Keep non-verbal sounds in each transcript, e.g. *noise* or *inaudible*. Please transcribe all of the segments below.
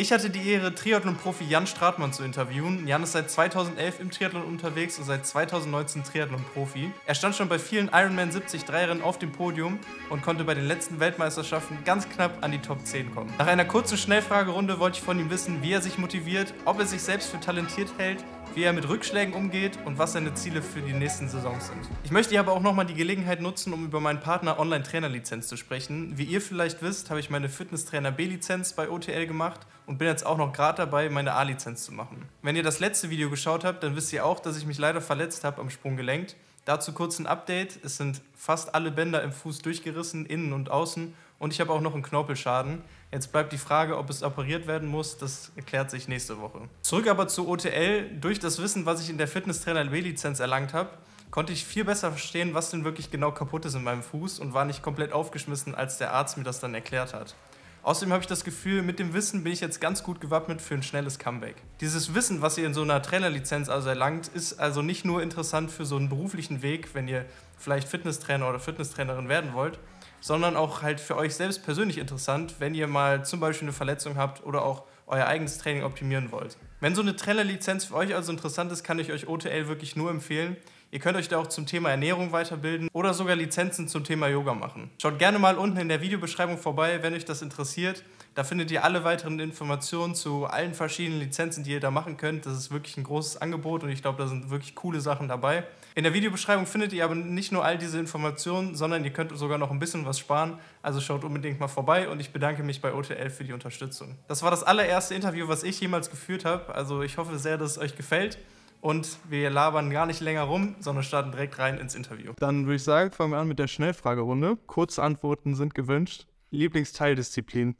Ich hatte die Ehre, Triathlon-Profi Jan Stratmann zu interviewen. Jan ist seit 2011 im Triathlon unterwegs und seit 2019 Triathlon-Profi. Er stand schon bei vielen Ironman 70 Rennen auf dem Podium und konnte bei den letzten Weltmeisterschaften ganz knapp an die Top 10 kommen. Nach einer kurzen Schnellfragerunde wollte ich von ihm wissen, wie er sich motiviert, ob er sich selbst für talentiert hält wie er mit Rückschlägen umgeht und was seine Ziele für die nächsten Saisons sind. Ich möchte hier aber auch nochmal die Gelegenheit nutzen, um über meinen Partner Online-Trainer-Lizenz zu sprechen. Wie ihr vielleicht wisst, habe ich meine Fitness-Trainer B-Lizenz bei OTL gemacht und bin jetzt auch noch gerade dabei, meine A-Lizenz zu machen. Wenn ihr das letzte Video geschaut habt, dann wisst ihr auch, dass ich mich leider verletzt habe am Sprunggelenk. Dazu kurz ein Update. Es sind fast alle Bänder im Fuß durchgerissen, innen und außen. Und ich habe auch noch einen Knorpelschaden. Jetzt bleibt die Frage, ob es operiert werden muss. Das erklärt sich nächste Woche. Zurück aber zu OTL. Durch das Wissen, was ich in der Fitnesstrainer B-Lizenz erlangt habe, konnte ich viel besser verstehen, was denn wirklich genau kaputt ist in meinem Fuß und war nicht komplett aufgeschmissen, als der Arzt mir das dann erklärt hat. Außerdem habe ich das Gefühl, mit dem Wissen bin ich jetzt ganz gut gewappnet für ein schnelles Comeback. Dieses Wissen, was ihr in so einer Trainerlizenz also erlangt, ist also nicht nur interessant für so einen beruflichen Weg, wenn ihr vielleicht Fitnesstrainer oder Fitnesstrainerin werden wollt, sondern auch halt für euch selbst persönlich interessant, wenn ihr mal zum Beispiel eine Verletzung habt oder auch euer eigenes Training optimieren wollt. Wenn so eine Trainerlizenz für euch also interessant ist, kann ich euch OTL wirklich nur empfehlen. Ihr könnt euch da auch zum Thema Ernährung weiterbilden oder sogar Lizenzen zum Thema Yoga machen. Schaut gerne mal unten in der Videobeschreibung vorbei, wenn euch das interessiert. Da findet ihr alle weiteren Informationen zu allen verschiedenen Lizenzen, die ihr da machen könnt. Das ist wirklich ein großes Angebot und ich glaube, da sind wirklich coole Sachen dabei. In der Videobeschreibung findet ihr aber nicht nur all diese Informationen, sondern ihr könnt sogar noch ein bisschen was sparen. Also schaut unbedingt mal vorbei und ich bedanke mich bei OTL für die Unterstützung. Das war das allererste Interview, was ich jemals geführt habe. Also ich hoffe sehr, dass es euch gefällt. Und wir labern gar nicht länger rum, sondern starten direkt rein ins Interview. Dann würde ich sagen, fangen wir an mit der Schnellfragerunde. Kurzantworten sind gewünscht. Lieblingsteildisziplin?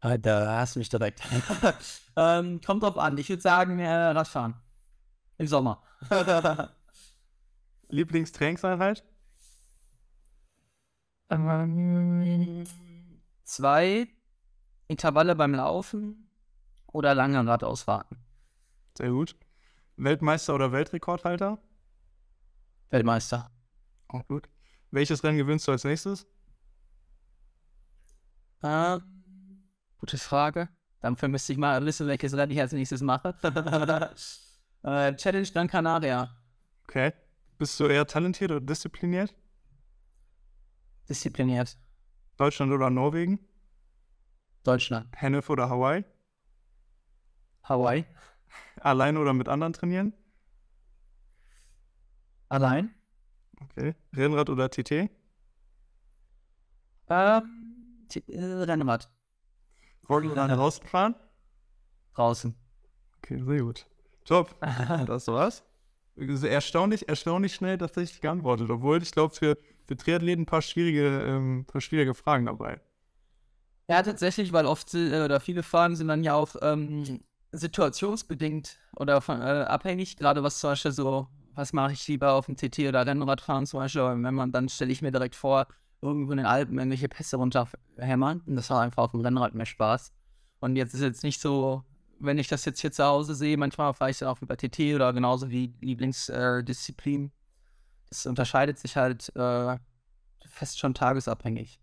Äh, da hast du mich direkt. *laughs* ähm, kommt drauf an. Ich würde sagen, äh, Radfahren. Im Sommer. *laughs* Lieblingstrainingseinheit? Halt? Ähm, zwei Intervalle beim Laufen oder lange Radausfahrten. Sehr gut. Weltmeister oder Weltrekordhalter? Weltmeister. Auch gut. Welches Rennen gewinnst du als nächstes? Äh, Gute Frage. Dann vermisse ich mal wissen, Liste, welches Rennen ich als nächstes mache. *laughs* Äh, Challenge Gran Canaria. Okay. Bist du eher talentiert oder diszipliniert? Diszipliniert. Deutschland oder Norwegen? Deutschland. Hennef oder Hawaii? Hawaii. Allein oder mit anderen trainieren? Allein. Okay. Rennrad oder TT? Ähm, äh, Rennrad. Wollen Morgen dann rausgefahren? Draußen. Okay, sehr gut. Top. *laughs* das war's. Erstaunlich, erstaunlich schnell tatsächlich geantwortet, obwohl ich glaube, für, für Triathleten ein paar schwierige, ähm, paar schwierige Fragen dabei. Ja, tatsächlich, weil oft äh, oder viele Fragen sind dann ja auch ähm, situationsbedingt oder von, äh, abhängig, gerade was zum Beispiel so, was mache ich lieber auf dem TT oder Rennradfahren zum Beispiel, wenn man, dann stelle ich mir direkt vor, irgendwo in den Alpen irgendwelche Pässe runterhämmern. Und das war einfach auf dem Rennrad mehr Spaß. Und jetzt ist jetzt nicht so, wenn ich das jetzt hier zu Hause sehe, manchmal fahre ich dann auch über TT oder genauso wie Lieblingsdisziplin. Äh, es unterscheidet sich halt äh, fest schon tagesabhängig.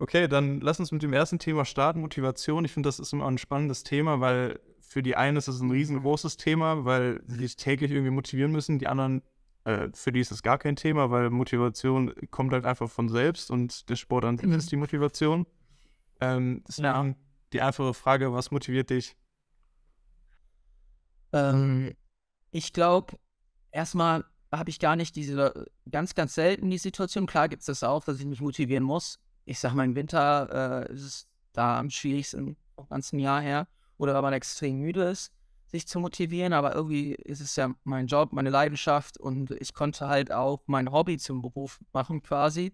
Okay, dann lass uns mit dem ersten Thema starten, Motivation. Ich finde, das ist immer ein spannendes Thema, weil für die einen ist es ein riesengroßes Thema, weil sie sich täglich irgendwie motivieren müssen. Die anderen äh, für die ist das gar kein Thema, weil Motivation kommt halt einfach von selbst und der Sport an sich mhm. ist die Motivation. Ähm, deswegen ja. die einfache Frage, was motiviert dich? Ähm, ich glaube, erstmal habe ich gar nicht diese, ganz, ganz selten die Situation. Klar gibt es das auch, dass ich mich motivieren muss. Ich sage mal, im Winter äh, ist es da am schwierigsten, vom ganzen Jahr her. Oder wenn man extrem müde ist sich zu motivieren, aber irgendwie ist es ja mein Job, meine Leidenschaft und ich konnte halt auch mein Hobby zum Beruf machen quasi.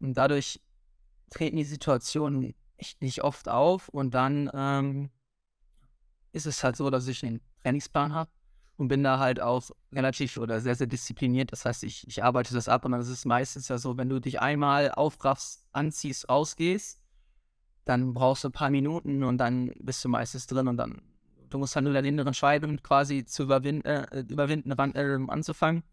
Und dadurch treten die Situationen echt nicht oft auf und dann ähm, ist es halt so, dass ich einen Trainingsplan habe und bin da halt auch relativ oder sehr, sehr diszipliniert. Das heißt, ich, ich arbeite das ab und dann ist es meistens ja so, wenn du dich einmal aufraffst, anziehst, rausgehst, dann brauchst du ein paar Minuten und dann bist du meistens drin und dann du musst halt nur deine inneren Scheiben quasi zu überwinden, äh, überwinden ran, äh, anzufangen.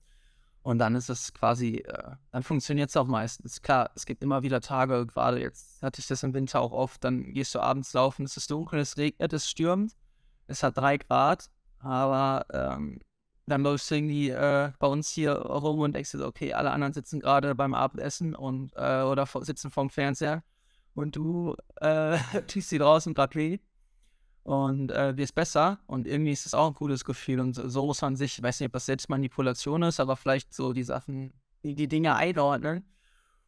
Und dann ist es quasi, äh, dann funktioniert es auch meistens. Klar, es gibt immer wieder Tage, gerade jetzt hatte ich das im Winter auch oft, dann gehst du abends laufen, es ist dunkel, es regnet, es stürmt, es hat drei Grad, aber ähm, dann läufst du irgendwie äh, bei uns hier rum und denkst dir, okay, alle anderen sitzen gerade beim Abendessen und äh, oder sitzen vorm Fernseher und du äh, *laughs* tust sie draußen gerade weh und äh, wirst besser. Und irgendwie ist das auch ein cooles Gefühl. Und so, so muss man sich, ich weiß nicht, ob das Selbstmanipulation ist, aber vielleicht so die Sachen, die, die Dinge einordnen.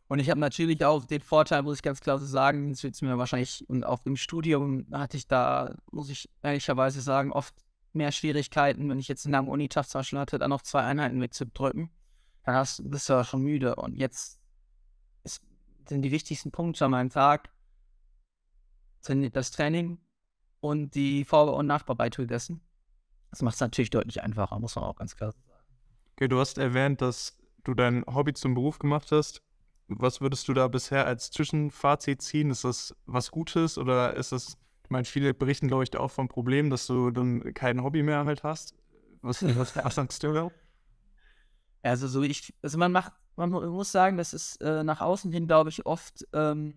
Und ich habe natürlich auch den Vorteil, muss ich ganz klar so sagen, das wird mir wahrscheinlich, und auch im Studium hatte ich da, muss ich ehrlicherweise sagen, oft mehr Schwierigkeiten, wenn ich jetzt einen langen Unitag zum Beispiel hatte, dann auf zwei Einheiten wegzudrücken. Dann hast, bist du ja schon müde. Und jetzt ist, sind die wichtigsten Punkte an meinem Tag das Training, und die Vor- und Nachbearbeitung dessen. Das macht es natürlich deutlich einfacher, muss man auch ganz klar sagen. Okay, du hast erwähnt, dass du dein Hobby zum Beruf gemacht hast. Was würdest du da bisher als Zwischenfazit ziehen? Ist das was Gutes oder ist das, ich meine, viele berichten, glaube ich, auch vom Problem, dass du dann kein Hobby mehr halt hast. Was, was, was *laughs* sagst du da? Also so ich, also man macht, man muss sagen, das ist äh, nach außen hin, glaube ich, oft ähm,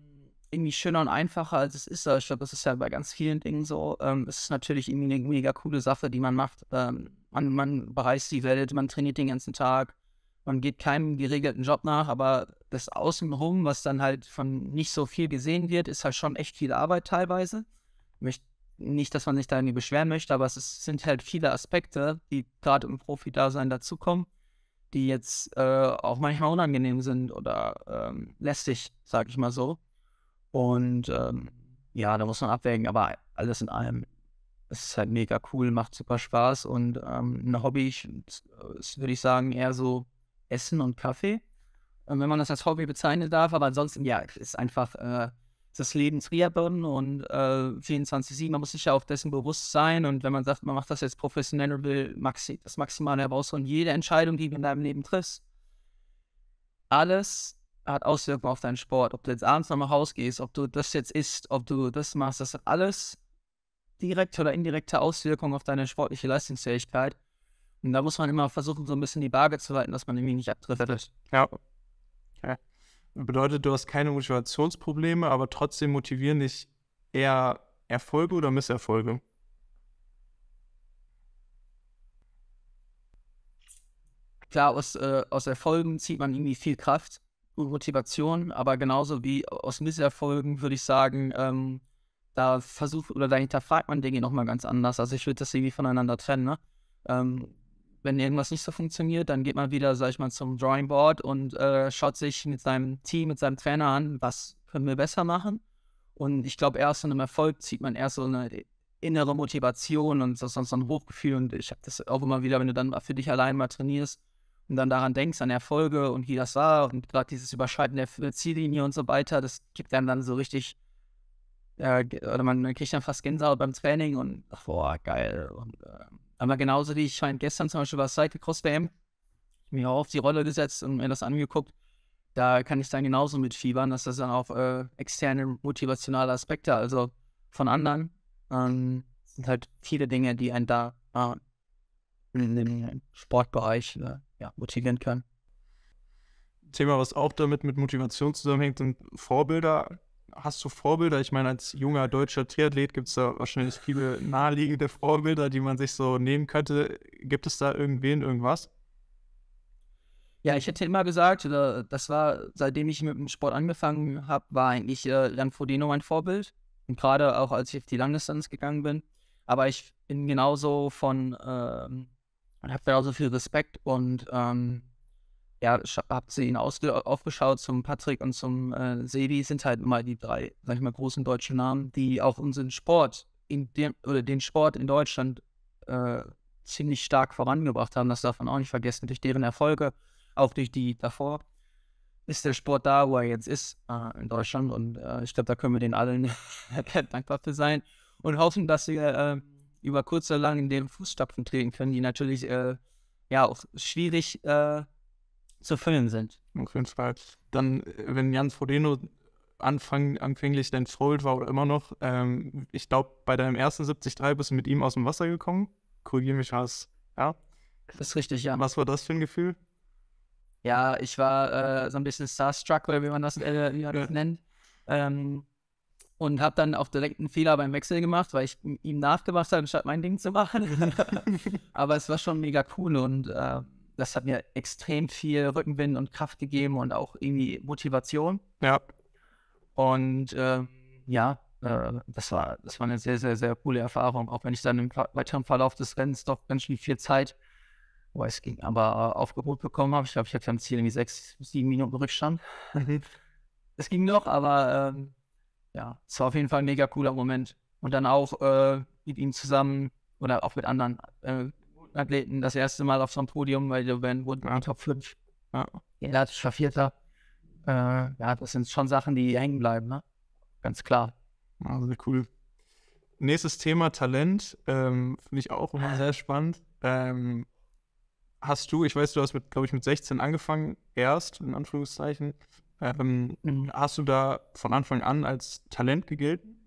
irgendwie schöner und einfacher, als es ist. Also, ich glaube, das ist ja bei ganz vielen Dingen so. Ähm, es ist natürlich irgendwie eine mega coole Sache, die man macht. Ähm, man, man bereist die Welt, man trainiert den ganzen Tag, man geht keinem geregelten Job nach, aber das Außenrum, was dann halt von nicht so viel gesehen wird, ist halt schon echt viel Arbeit teilweise. Möcht, nicht, dass man sich da irgendwie beschweren möchte, aber es ist, sind halt viele Aspekte, die gerade im Profi-Dasein dazukommen, die jetzt äh, auch manchmal unangenehm sind oder ähm, lästig, sag ich mal so. Und ähm, ja, da muss man abwägen, aber alles in allem es ist halt mega cool, macht super Spaß und ähm, ein Hobby ist, würde ich sagen, eher so Essen und Kaffee, ähm, wenn man das als Hobby bezeichnen darf. Aber ansonsten, ja, ist einfach äh, das Leben Triathlon und äh, 24-7. Man muss sich ja auch dessen bewusst sein. Und wenn man sagt, man macht das jetzt professionell und will maxi das Maximale herausholen, jede Entscheidung, die du in deinem Leben triffst, alles hat Auswirkungen auf deinen Sport. Ob du jetzt abends nochmal rausgehst, ob du das jetzt isst, ob du das machst, das hat alles direkte oder indirekte Auswirkungen auf deine sportliche Leistungsfähigkeit. Und da muss man immer versuchen, so ein bisschen die Waage zu halten, dass man irgendwie nicht abdriftet. Ja. ja. Bedeutet, du hast keine Motivationsprobleme, aber trotzdem motivieren dich eher Erfolge oder Misserfolge? Klar, aus, äh, aus Erfolgen zieht man irgendwie viel Kraft. Motivation, aber genauso wie aus Misserfolgen würde ich sagen, ähm, da versucht oder da hinterfragt man Dinge nochmal ganz anders. Also ich würde das irgendwie voneinander trennen. Ne? Ähm, wenn irgendwas nicht so funktioniert, dann geht man wieder, sag ich mal, zum Drawing Board und äh, schaut sich mit seinem Team, mit seinem Trainer an, was können wir besser machen. Und ich glaube, erst in einem Erfolg zieht man erst so eine innere Motivation und so, so ein Hochgefühl. Und ich habe das auch immer wieder, wenn du dann für dich allein mal trainierst, und dann daran denkst, an Erfolge und wie das war und gerade dieses Überschreiten der Ziellinie und so weiter, das gibt einem dann so richtig, äh, oder man, man, kriegt dann fast Gänsehaut beim Training und ach, boah, geil. Und, äh, aber genauso wie ich scheint halt gestern zum Beispiel bei Cyclecross WM mir auch auf die Rolle gesetzt und mir das angeguckt, da kann ich dann genauso mitfiebern, dass das dann auch äh, externe motivationale Aspekte, also von anderen, ähm, sind halt viele Dinge, die einen da äh, in dem Sportbereich äh, ja, motivieren können. Thema, was auch damit mit Motivation zusammenhängt, sind Vorbilder. Hast du Vorbilder? Ich meine, als junger deutscher Triathlet gibt es da wahrscheinlich viele naheliegende Vorbilder, die man sich so nehmen könnte. Gibt es da irgendwen, irgendwas? Ja, ich hätte immer gesagt, äh, das war, seitdem ich mit dem Sport angefangen habe, war eigentlich äh, mein Vorbild. Und gerade auch als ich auf die Langdistanz gegangen bin. Aber ich bin genauso von ähm, und habe da so viel Respekt und ähm, ja, habt sie ihn aufgeschaut zum Patrick und zum äh, Sebi, sind halt mal die drei, sag ich mal, großen deutschen Namen, die auch unseren Sport in dem, oder den Sport in Deutschland äh, ziemlich stark vorangebracht haben. Das darf man auch nicht vergessen. Durch deren Erfolge, auch durch die davor, ist der Sport da, wo er jetzt ist äh, in Deutschland. Und äh, ich glaube, da können wir den allen *laughs* dankbar für sein und hoffen, dass wir ähm, über kurz oder lang in den Fußstapfen treten können, die natürlich äh, ja auch schwierig äh, zu füllen sind. Auf jeden Fall. Dann, äh, wenn Jan Frodeno Anfang, anfänglich dein Fold war oder immer noch, ähm, ich glaube, bei deinem ersten 73 bist du mit ihm aus dem Wasser gekommen. Korrigiere mich, was, ja? Das ist richtig, ja. Was war das für ein Gefühl? Ja, ich war äh, so ein bisschen starstruck, oder wie man das, äh, wie man das nennt. Ähm, und habe dann auch direkt einen Fehler beim Wechsel gemacht, weil ich ihm nachgemacht habe, anstatt mein Ding zu machen. *laughs* Aber es war schon mega cool und äh, das hat mir extrem viel Rückenwind und Kraft gegeben und auch irgendwie Motivation. Ja. Und äh, ja, äh, das, war, das war eine sehr, sehr, sehr coole Erfahrung, auch wenn ich dann im weiteren Verlauf des Rennens doch ganz schön viel Zeit, wo oh, es ging, aber äh, aufgeholt bekommen habe. Ich glaube, ich hatte am Ziel irgendwie sechs, sieben Minuten Rückstand. Mhm. es ging noch, aber ähm, ja, es war auf jeden Fall ein mega cooler Moment. Und dann auch äh, mit ihm zusammen oder auch mit anderen äh, Athleten das erste Mal auf so einem Podium, weil wir wurden ja. Top 5. Ja, ja das war Vierter. Äh, ja, das sind schon Sachen, die hängen bleiben, ne? Ganz klar. Ja, sehr cool. Nächstes Thema Talent, ähm, finde ich auch immer sehr spannend. Ähm, hast du, ich weiß, du hast mit, glaube ich, mit 16 angefangen, erst, in Anführungszeichen. Ähm, mhm. hast du da von Anfang an als Talent gegolten?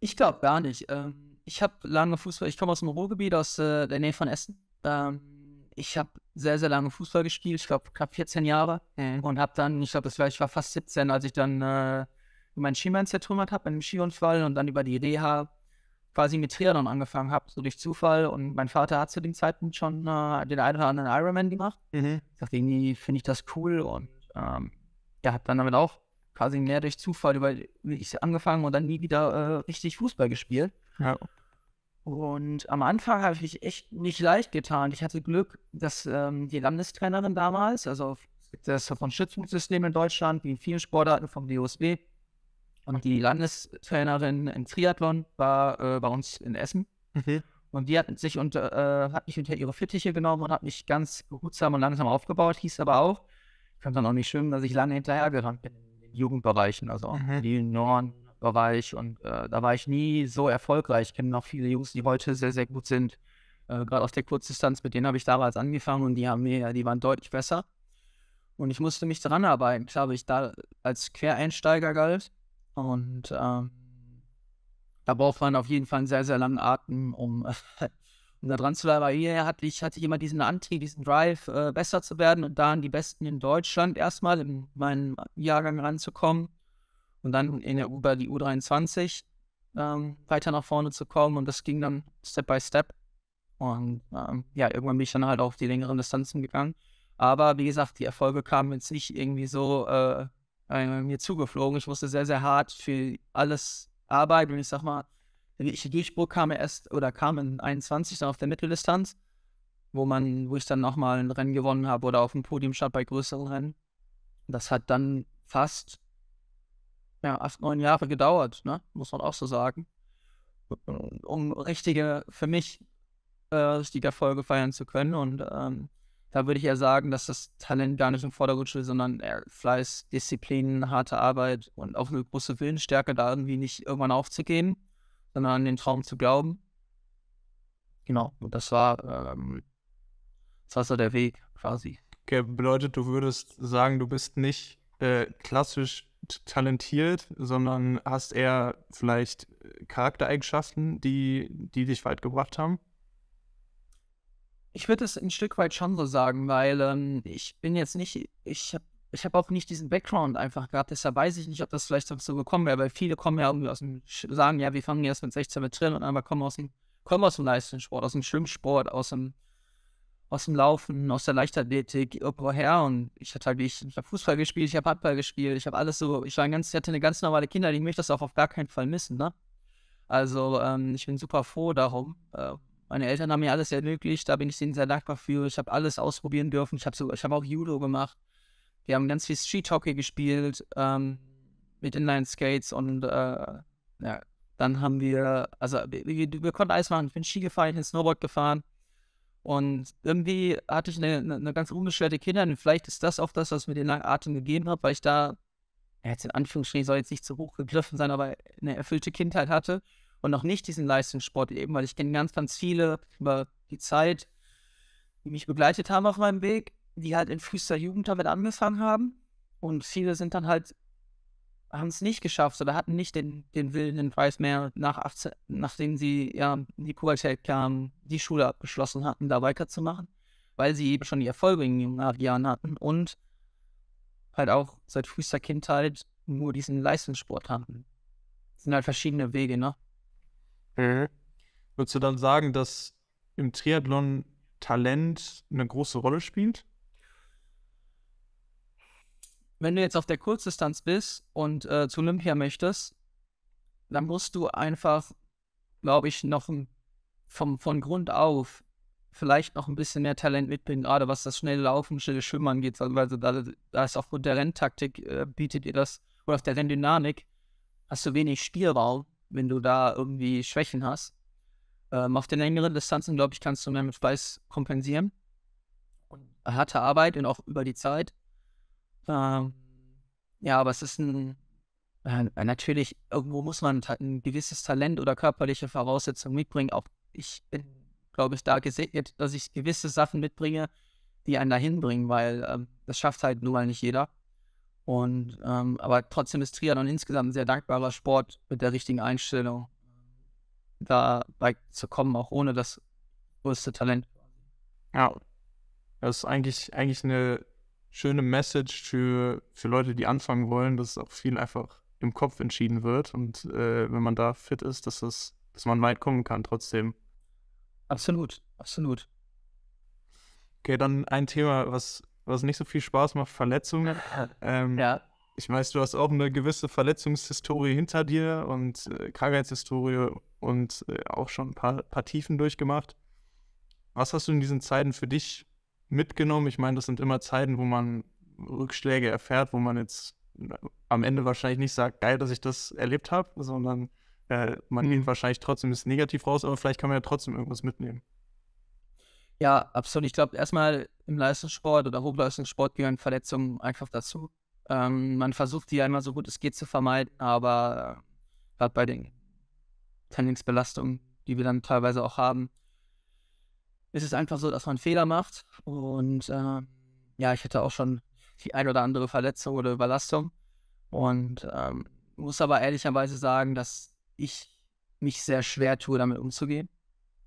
Ich glaube gar nicht. Ähm, ich habe lange Fußball, ich komme aus dem Ruhrgebiet, aus äh, der Nähe von Essen. Ähm, ich habe sehr, sehr lange Fußball gespielt, ich glaube knapp 14 Jahre. Mhm. Und habe dann, ich glaube, das war, ich war fast 17, als ich dann äh, mein Schienbein zertrümmert habe in einem Skiunfall und dann über die Reha quasi mit Triathlon angefangen habe, so durch Zufall. Und mein Vater hat zu dem Zeitpunkt schon äh, den einen oder anderen Ironman gemacht. Mhm. Ich dachte, irgendwie finde ich das cool und ähm, ja, habe dann damit auch quasi mehr durch Zufall über ich angefangen und dann nie wieder äh, richtig Fußball gespielt. Ja. Und am Anfang habe ich mich echt nicht leicht getan. Ich hatte Glück, dass ähm, die Landestrainerin damals, also das von Schützungssystem in Deutschland, wie in vielen Sportarten vom DOSB, und die Landestrainerin im Triathlon war äh, bei uns in Essen. Mhm. Und die hat, sich unter, äh, hat mich unter ihre Fittiche genommen und hat mich ganz behutsam und langsam aufgebaut. Hieß aber auch, ich könnte noch nicht schwimmen, dass ich lange hinterhergerannt bin in den Jugendbereichen, also auch mhm. den Norden-Bereich. Und äh, da war ich nie so erfolgreich. Ich kenne noch viele Jungs, die heute sehr, sehr gut sind. Äh, gerade aus der Kurzdistanz, mit denen habe ich damals angefangen und die haben mir, die waren deutlich besser. Und ich musste mich daran arbeiten. Klar, weil ich da als Quereinsteiger galt und ähm, da braucht man auf jeden Fall einen sehr, sehr langen Atem, um, *laughs* um da dran zu bleiben. Aber hierher hatte ich, hatte ich immer diesen Antrieb, diesen Drive, äh, besser zu werden und da an die Besten in Deutschland erstmal in meinen Jahrgang ranzukommen und dann in der über die U23 ähm, weiter nach vorne zu kommen. Und das ging dann Step by Step. Und ähm, ja, irgendwann bin ich dann halt auf die längeren Distanzen gegangen. Aber wie gesagt, die Erfolge kamen jetzt nicht irgendwie so äh, äh, mir zugeflogen. Ich musste sehr, sehr hart für alles arbeiten. ich sag mal, der ich Durchbruch kam erst oder kam in 21 dann auf der Mitteldistanz, wo man, wo ich dann nochmal ein Rennen gewonnen habe oder auf dem Podium stand bei größeren Rennen. Das hat dann fast ja, acht, neun Jahre gedauert, ne? Muss man auch so sagen. Um richtige, für mich äh, richtige Erfolge feiern zu können. Und ähm, da würde ich eher sagen, dass das Talent gar nicht im Vordergrund steht, sondern eher Fleiß, Disziplin, harte Arbeit und auch eine große Willensstärke, da irgendwie nicht irgendwann aufzugehen, sondern an den Traum zu glauben. Genau, und das war, ähm, das war so der Weg quasi. Okay, bedeutet, du würdest sagen, du bist nicht äh, klassisch talentiert, sondern hast eher vielleicht äh, Charaktereigenschaften, die, die dich weit gebracht haben? ich würde es ein Stück weit schon so sagen, weil ähm, ich bin jetzt nicht, ich habe ich hab auch nicht diesen Background einfach gehabt, deshalb weiß ich nicht, ob das vielleicht so gekommen wäre, weil viele kommen ja irgendwie aus dem, sagen ja, wir fangen erst mit 16 mit drin und einmal kommen aus dem, kommen aus dem Leistungssport, aus dem Schwimmsport, aus dem, aus dem Laufen, aus der Leichtathletik, irgendwo her und ich hatte halt, ich, ich habe Fußball gespielt, ich habe Handball gespielt, ich habe alles so, ich war ein ganz, ich hatte eine ganz normale Kinder, die möchte das auch auf gar keinen Fall missen, ne? Also ähm, ich bin super froh darum. Äh, meine Eltern haben mir alles ermöglicht, da bin ich denen sehr dankbar für. Ich habe alles ausprobieren dürfen. Ich habe hab auch Judo gemacht. Wir haben ganz viel Street Hockey gespielt ähm, mit Inline Skates und äh, ja, dann haben wir, also wir, wir, konnten alles machen. Ich bin Ski gefahren, ich bin Snowboard gefahren. Und irgendwie hatte ich eine, eine, ganz unbeschwerte Kindheit. Und vielleicht ist das auch das, was mir den Atem gegeben hat, weil ich da, jetzt in Anführungsstrichen soll jetzt nicht zu hoch gegriffen sein, aber eine erfüllte Kindheit hatte und noch nicht diesen Leistungssport leben, weil ich kenne ganz, ganz viele über die Zeit, die mich begleitet haben auf meinem Weg, die halt in frühester Jugend damit angefangen haben. Und viele sind dann halt, haben es nicht geschafft oder hatten nicht den, den Willen, den Preis mehr, nach 18, nachdem sie ja in die Pubertät kamen, die Schule abgeschlossen hatten, da weiterzumachen, weil sie eben schon die Erfolge in jungen Jahren hatten und halt auch seit frühester Kindheit nur diesen Leistungssport hatten. Das sind halt verschiedene Wege, ne? Mhm. Würdest du dann sagen, dass im Triathlon Talent eine große Rolle spielt? Wenn du jetzt auf der Kurzdistanz bist und äh, zu Olympia möchtest, dann musst du einfach, glaube ich, noch vom, von Grund auf vielleicht noch ein bisschen mehr Talent mitbringen, gerade was das schnelle Laufen, schnelle Schwimmern geht. Also da, da ist aufgrund der Renntaktik äh, bietet ihr das, oder auf der Renndynamik hast du wenig Spielraum wenn du da irgendwie Schwächen hast. Ähm, auf den längeren Distanzen, glaube ich, kannst du mehr mit Fleiß kompensieren. Und harte Arbeit und auch über die Zeit. Ähm, ja, aber es ist ein. Äh, natürlich, irgendwo muss man ein gewisses Talent oder körperliche Voraussetzungen mitbringen. Auch ich bin, glaube ich, da gesegnet, dass ich gewisse Sachen mitbringe, die einen dahin bringen, weil ähm, das schafft halt nun mal nicht jeder. Und ähm, aber trotzdem ist Triathlon insgesamt ein sehr dankbarer Sport mit der richtigen Einstellung, ähm, da weit zu kommen, auch ohne das größte Talent. Ja, das ist eigentlich, eigentlich eine schöne Message für, für Leute, die anfangen wollen, dass auch viel einfach im Kopf entschieden wird und äh, wenn man da fit ist, dass, es, dass man weit kommen kann trotzdem. Absolut, absolut. Okay, dann ein Thema, was was nicht so viel Spaß macht, Verletzungen. *laughs* Ähm, ja. Ich weiß, du hast auch eine gewisse Verletzungshistorie hinter dir und äh, Krankheitshistorie und äh, auch schon ein paar, paar Tiefen durchgemacht. Was hast du in diesen Zeiten für dich mitgenommen? Ich meine, das sind immer Zeiten, wo man Rückschläge erfährt, wo man jetzt äh, am Ende wahrscheinlich nicht sagt, geil, dass ich das erlebt habe, sondern äh, man geht mhm. wahrscheinlich trotzdem ist negativ raus, aber vielleicht kann man ja trotzdem irgendwas mitnehmen. Ja, absolut. Ich glaube, erstmal im Leistungssport oder Hochleistungssport gehören Verletzungen einfach dazu. Ähm, man versucht die ja immer so gut es geht zu vermeiden, aber äh, gerade bei den Trainingsbelastungen, die wir dann teilweise auch haben, ist es einfach so, dass man Fehler macht. Und äh, ja, ich hatte auch schon die ein oder andere Verletzung oder Überlastung. Und ähm, muss aber ehrlicherweise sagen, dass ich mich sehr schwer tue, damit umzugehen.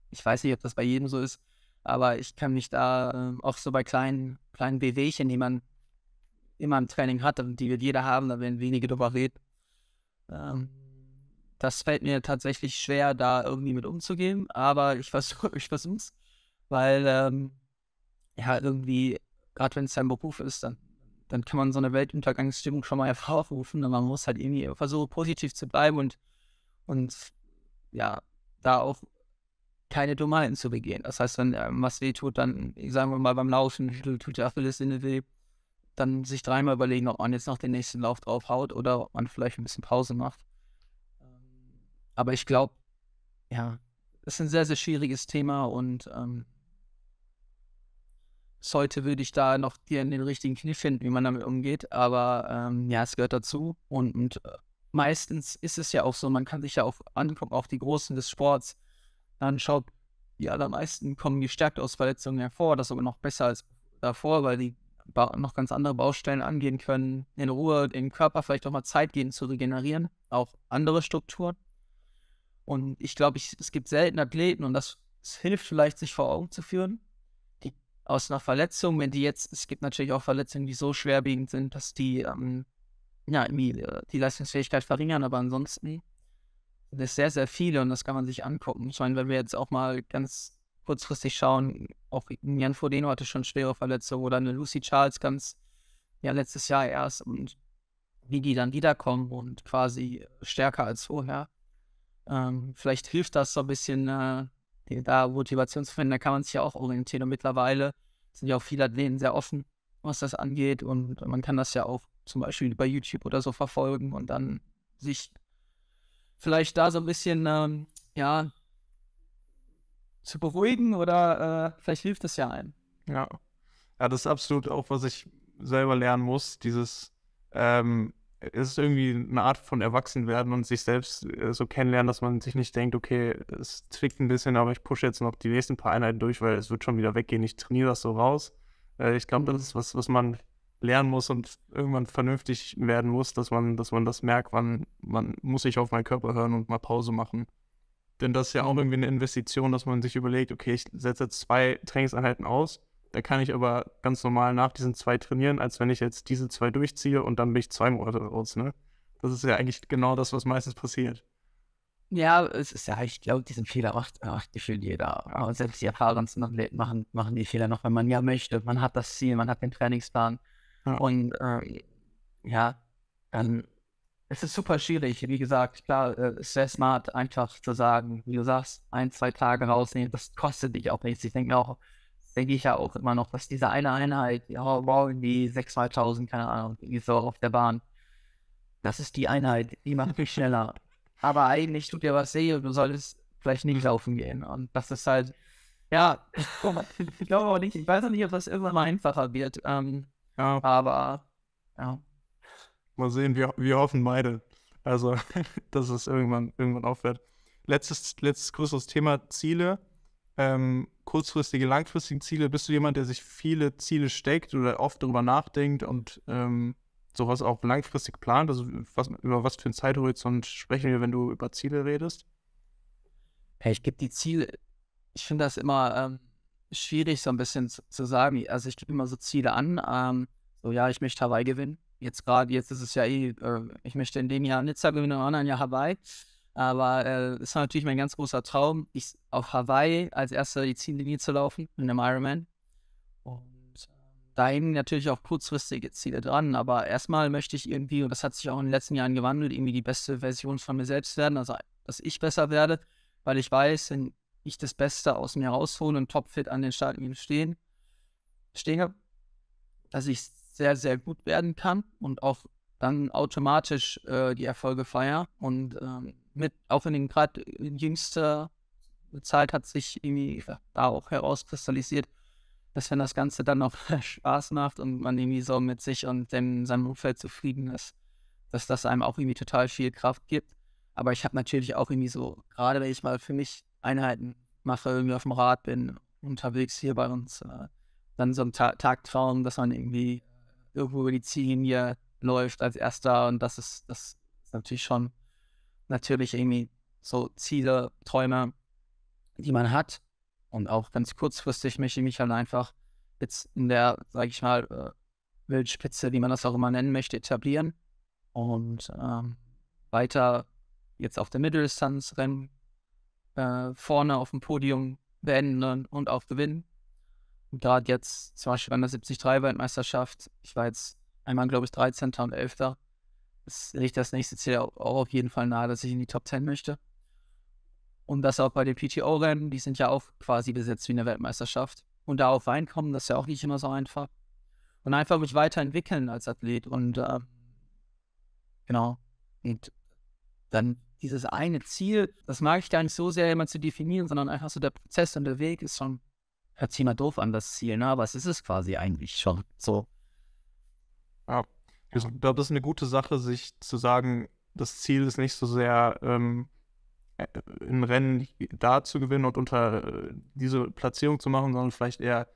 Ich weiß nicht, ob das bei jedem so ist. Aber ich kann mich da ähm, auch so bei kleinen, kleinen Bewegchen, die man immer im Training hat und die wird jeder haben, da werden wenige drüber reden. Ähm, das fällt mir tatsächlich schwer, da irgendwie mit umzugehen, aber ich versuche *laughs* ich versuch's, weil ähm, ja, irgendwie, gerade wenn es sein Beruf ist, dann, dann kann man so eine Weltuntergangsstimmung schon mal hervorrufen, und man muss halt irgendwie versuchen, positiv zu bleiben und, und ja, da auch keine Dummheiten zu begehen. Das heißt, wenn ähm, was weh tut, dann, sagen wir mal, beim Laufen tut der Achillessehne weh, dann sich dreimal überlegen, ob man jetzt noch den nächsten Lauf drauf haut oder ob man vielleicht ein bisschen Pause macht. Ähm, aber ich glaube, ja, es ist ein sehr, sehr schwieriges Thema und ähm, heute würde ich da noch den, den richtigen Kniff finden, wie man damit umgeht. Aber ähm, ja, es gehört dazu und, und äh, meistens ist es ja auch so, man kann sich ja auch angucken, auch die Großen des Sports, dann schaut, die allermeisten kommen gestärkt aus Verletzungen hervor, das ist aber noch besser als davor, weil die noch ganz andere Baustellen angehen können, in Ruhe den Körper vielleicht auch mal Zeit geben zu regenerieren, auch andere Strukturen. Und ich glaube, es gibt selten Athleten und das, das hilft vielleicht, sich vor Augen zu führen, die aus einer Verletzung, wenn die jetzt, es gibt natürlich auch Verletzungen, die so schwerwiegend sind, dass die ähm, ja, äh, die Leistungsfähigkeit verringern, aber ansonsten das sehr, sehr viele und das kann man sich angucken. Ich meine, wenn wir jetzt auch mal ganz kurzfristig schauen, auch Jan Frodeno hatte schon schwere Verletzungen oder eine Lucy Charles ganz, ja, letztes Jahr erst und wie die dann wiederkommen und quasi stärker als vorher. Ähm, vielleicht hilft das so ein bisschen, äh, die, da Motivation zu finden, da kann man sich ja auch orientieren und mittlerweile sind ja auch viele Athleten sehr offen, was das angeht und man kann das ja auch zum Beispiel bei YouTube oder so verfolgen und dann sich vielleicht da so ein bisschen, ähm, ja, zu beruhigen oder äh, vielleicht hilft das ja einem. Ja. ja, das ist absolut auch, was ich selber lernen muss, dieses ähm, es ist irgendwie eine Art von Erwachsenwerden und sich selbst äh, so kennenlernen, dass man sich nicht denkt, okay, es zwickt ein bisschen, aber ich pushe jetzt noch die nächsten paar Einheiten durch, weil es wird schon wieder weggehen, ich trainiere das so raus. Äh, ich glaube, das mhm. ist was, was man lernen muss und irgendwann vernünftig werden muss, dass man, dass man das merkt, wann man muss ich auf meinen Körper hören und mal Pause machen. Denn das ist ja auch mhm. irgendwie eine Investition, dass man sich überlegt, okay, ich setze jetzt zwei Trainingseinheiten aus, da kann ich aber ganz normal nach diesen zwei trainieren, als wenn ich jetzt diese zwei durchziehe und dann bin ich zwei Monate raus, ne? Das ist ja eigentlich genau das, was meistens passiert. Ja, es ist ja, ich glaube, diesen Fehler macht, macht gefühlt jeder. Aber selbst die erfahrensten machen, machen die Fehler noch, wenn man ja möchte. Man hat das Ziel, man hat den Trainingsplan ja. Und ähm, ja, dann es ist super schwierig. Wie gesagt, klar, äh, sehr smart, einfach zu sagen, wie du sagst, ein, zwei Tage rausnehmen, das kostet dich auch nichts. Ich denke mir auch, denke ich ja auch immer noch, dass diese eine Einheit, ja, wow, irgendwie 6.000, keine Ahnung, irgendwie so auf der Bahn, das ist die Einheit, die macht mich schneller. Aber eigentlich tut dir was weh und du solltest vielleicht nicht laufen gehen. Und das ist halt, ja, ich glaube auch nicht, ich weiß auch nicht, ob das irgendwann mal einfacher wird. Ähm, ja. Aber ja. Mal sehen, wir, wir hoffen beide. Also, *laughs* dass es irgendwann, irgendwann aufhört. Letztes, letztes größeres Thema: Ziele. Ähm, kurzfristige, langfristige Ziele. Bist du jemand, der sich viele Ziele steckt oder oft darüber nachdenkt und ähm, sowas auch langfristig plant? Also, was, über was für einen Zeithorizont sprechen wir, wenn du über Ziele redest? Hey, ich gebe die Ziele, ich finde das immer. Ähm schwierig, so ein bisschen zu, sagen. Also ich gebe immer so Ziele an. Ähm, so, ja, ich möchte Hawaii gewinnen. Jetzt gerade, jetzt ist es ja eh, äh, ich möchte in dem Jahr Nizza gewinnen, im anderen Jahr Hawaii. Aber äh, ist natürlich mein ganz großer Traum, ich, auf Hawaii als erster die Ziellinie zu laufen in einem Ironman. Und ähm, da hängen natürlich auch kurzfristige Ziele dran. Aber erstmal möchte ich irgendwie, und das hat sich auch in den letzten Jahren gewandelt, irgendwie die beste Version von mir selbst werden. Also, dass ich besser werde, weil ich weiß, in ich das Beste aus mir rausholen und topfit an den Startlinien stehen, stehe, dass ich sehr, sehr gut werden kann und auch dann automatisch äh, die Erfolge feiere. Und ähm, mit, auch in den gerade jüngster Zeit hat sich irgendwie äh, da auch herauskristallisiert, dass wenn das Ganze dann noch *laughs* Spaß macht und man irgendwie so mit sich und dem, seinem Umfeld zufrieden ist, dass das einem auch irgendwie total viel Kraft gibt. Aber ich habe natürlich auch irgendwie so, gerade wenn ich mal für mich Einheiten mache, irgendwie auf dem Rad bin, unterwegs hier bei uns. Äh, dann so ein Ta Tagtraum, dass man irgendwie irgendwo über die Ziellinie läuft als Erster und das ist, das ist natürlich schon natürlich irgendwie so Ziele, Träume, die man hat und auch ganz kurzfristig möchte ich mich halt einfach jetzt in der, sage ich mal, äh, Wildspitze, wie man das auch immer nennen möchte, etablieren und ähm, weiter jetzt auf der Mitteldistanz rennen äh, vorne auf dem Podium beenden und auch gewinnen. Und gerade jetzt, zum Beispiel bei der 73-Weltmeisterschaft, ich war jetzt einmal, glaube ich, 13. und 11. Das liegt das nächste Ziel auch auf jeden Fall nahe, dass ich in die Top 10 möchte. Und das auch bei den PTO-Rennen, die sind ja auch quasi besetzt wie eine Weltmeisterschaft. Und darauf reinkommen, das ist ja auch nicht immer so einfach. Und einfach mich weiterentwickeln als Athlet und äh, genau. Und dann dieses eine Ziel, das mag ich gar nicht so sehr immer zu definieren, sondern einfach so der Prozess und der Weg ist schon, hört sich mal doof an, das Ziel, ne? aber es ist es quasi eigentlich schon so. Ja, ich glaube, das ist eine gute Sache, sich zu sagen, das Ziel ist nicht so sehr ähm, ein äh, Rennen da zu gewinnen und unter äh, diese Platzierung zu machen, sondern vielleicht eher,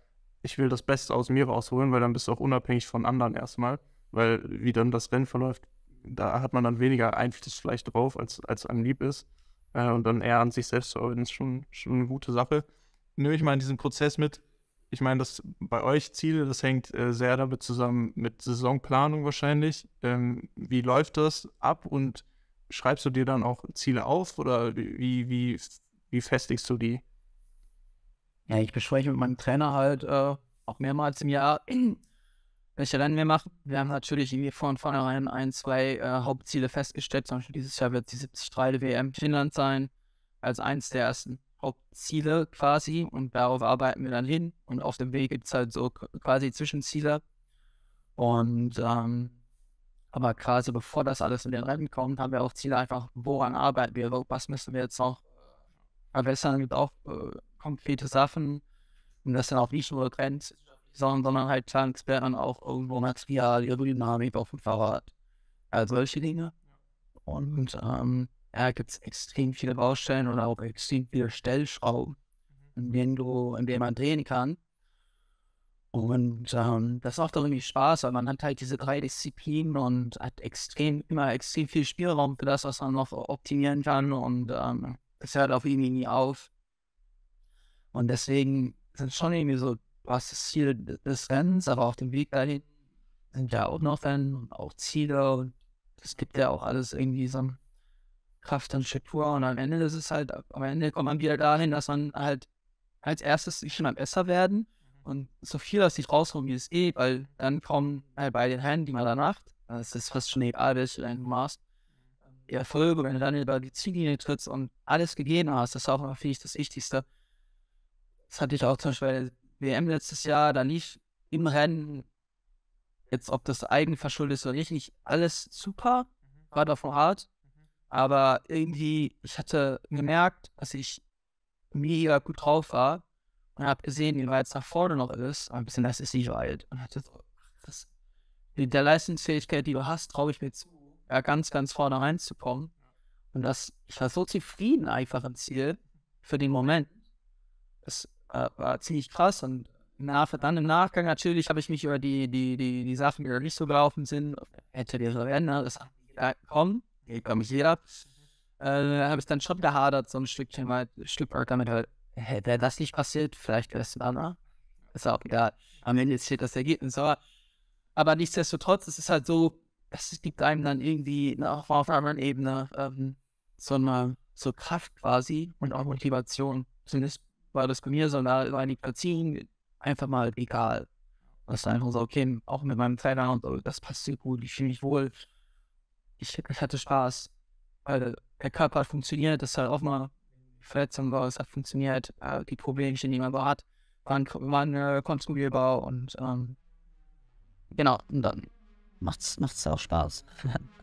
ich will das Beste aus mir rausholen, weil dann bist du auch unabhängig von anderen erstmal, weil wie dann das Rennen verläuft, da hat man dann weniger Einfluss vielleicht drauf, als, als einem lieb ist. Äh, und dann eher an sich selbst zu arbeiten, ist schon, schon eine gute Sache. Nehme ich mal in diesen Prozess mit. Ich meine, das bei euch Ziele, das hängt äh, sehr damit zusammen mit Saisonplanung wahrscheinlich. Ähm, wie läuft das ab und schreibst du dir dann auch Ziele auf oder wie, wie, wie festigst du die? Ja, ich bespreche mit meinem Trainer halt äh, auch mehrmals im Jahr, welche Rennen wir machen. Wir haben natürlich irgendwie von vornherein ein, zwei äh, Hauptziele festgestellt. Zum Beispiel dieses Jahr wird die 73 der WM Finnland sein, als eins der ersten Hauptziele quasi. Und darauf arbeiten wir dann hin. Und auf dem Weg gibt es halt so quasi Zwischenziele. Und ähm, aber quasi bevor das alles in den Rennen kommt, haben wir auch Ziele einfach, woran arbeiten wir, was müssen wir jetzt noch verbessern, gibt auch äh, konkrete Sachen, um das dann auch nicht nur Trends Sachen, sondern halt Tanksperren auch irgendwo Material, Aerodynamik auf dem Fahrrad, all also solche Dinge. Und ähm, ja, gibt es extrem viele Baustellen oder auch extrem viele Stellschrauben, in denen, du, in denen man drehen kann. Und ähm, das macht auch irgendwie Spaß, weil man hat halt diese drei Disziplinen und hat extrem, immer extrem viel Spielraum für das, was man noch optimieren kann. Und ähm, das hört auch irgendwie nie auf. Und deswegen sind schon irgendwie so du hast das Ziel des Rennens, aber auf dem Weg dahin sind ja auch noch Rennen und auch Ziele und das gibt ja auch alles irgendwie so Kraft und Struktur und am Ende ist es halt, am Ende kommt man wieder dahin, dass man halt als erstes schon mal besser werden mhm. und so viel aus sich rausholen, wie es eh, weil dann kommen halt bei den Händen, die man da macht, das ist fast schon egal, welche Rennen du machst, die Erfolge, wenn du dann über die Ziellinie trittst und alles gegeben hast, das ist auch immer, natürlich das Wichtigste. Das hatte ich auch zum Beispiel WM letztes Jahr, da lief im Rennen, jetzt ob das eigenverschuldet ist oder nicht, nicht alles super, mhm. war davon hart, aber irgendwie, ich hatte gemerkt, dass ich mega gut drauf war und habe gesehen, wie weit es nach vorne noch ist, aber ein bisschen, das ist nicht weit. Und hatte so, das, mit der Leistungsfähigkeit, die du hast, traue ich mir zu, ja, ganz, ganz vorne reinzukommen. Und das, ich war so zufrieden einfach im Ziel für den Moment. Das äh, war ziemlich krass und nach, dann im Nachgang natürlich habe ich mich über die, die, die, die Sachen, die nicht so gelaufen sind, hätte die so werden, ne? das kommen, ich komme nicht jeder, äh, habe ich dann schon gehadert, so ein Stückchen mal, ein Stück weit damit halt, hätte das nicht passiert, vielleicht wäre es dann anderer. Ist auch egal. Am Ende steht das Ergebnis, aber, aber nichtsdestotrotz, es ist halt so, es gibt einem dann irgendwie ne, auch auf einer anderen Ebene ähm, so eine so Kraft quasi und auch Motivation, zumindest war das bei mir, sondern da war die verziehen, einfach mal egal. Das ist einfach so, okay, auch mit meinem Trainer und so, das passt sehr gut, ich fühle mich wohl. Ich, ich, hatte Spaß, weil der Körper hat funktioniert, das hat auch mal Verletzung war, es hat funktioniert, äh, die Problemchen, die man so hat, waren, waren äh, kontrollierbar und ähm, genau, und dann macht es auch Spaß. *laughs*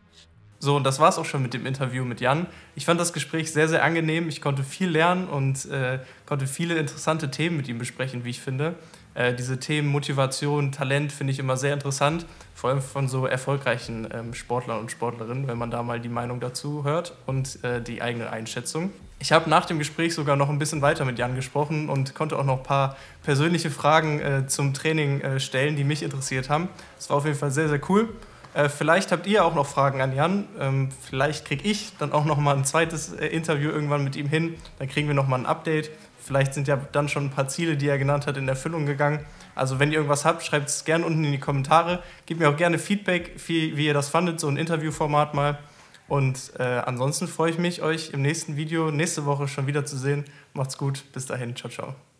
So, und das war es auch schon mit dem Interview mit Jan. Ich fand das Gespräch sehr, sehr angenehm. Ich konnte viel lernen und äh, konnte viele interessante Themen mit ihm besprechen, wie ich finde. Äh, diese Themen Motivation, Talent finde ich immer sehr interessant, vor allem von so erfolgreichen ähm, Sportlern und Sportlerinnen, wenn man da mal die Meinung dazu hört und äh, die eigene Einschätzung. Ich habe nach dem Gespräch sogar noch ein bisschen weiter mit Jan gesprochen und konnte auch noch ein paar persönliche Fragen äh, zum Training äh, stellen, die mich interessiert haben. Es war auf jeden Fall sehr, sehr cool. Äh, vielleicht habt ihr auch noch Fragen an Jan. Ähm, vielleicht kriege ich dann auch noch mal ein zweites äh, Interview irgendwann mit ihm hin. Dann kriegen wir noch mal ein Update. Vielleicht sind ja dann schon ein paar Ziele, die er genannt hat, in Erfüllung gegangen. Also wenn ihr irgendwas habt, schreibt es gerne unten in die Kommentare. Gebt mir auch gerne Feedback, wie, wie ihr das fandet, so ein Interviewformat mal. Und äh, ansonsten freue ich mich, euch im nächsten Video nächste Woche schon wieder zu sehen. Macht's gut, bis dahin, ciao, ciao.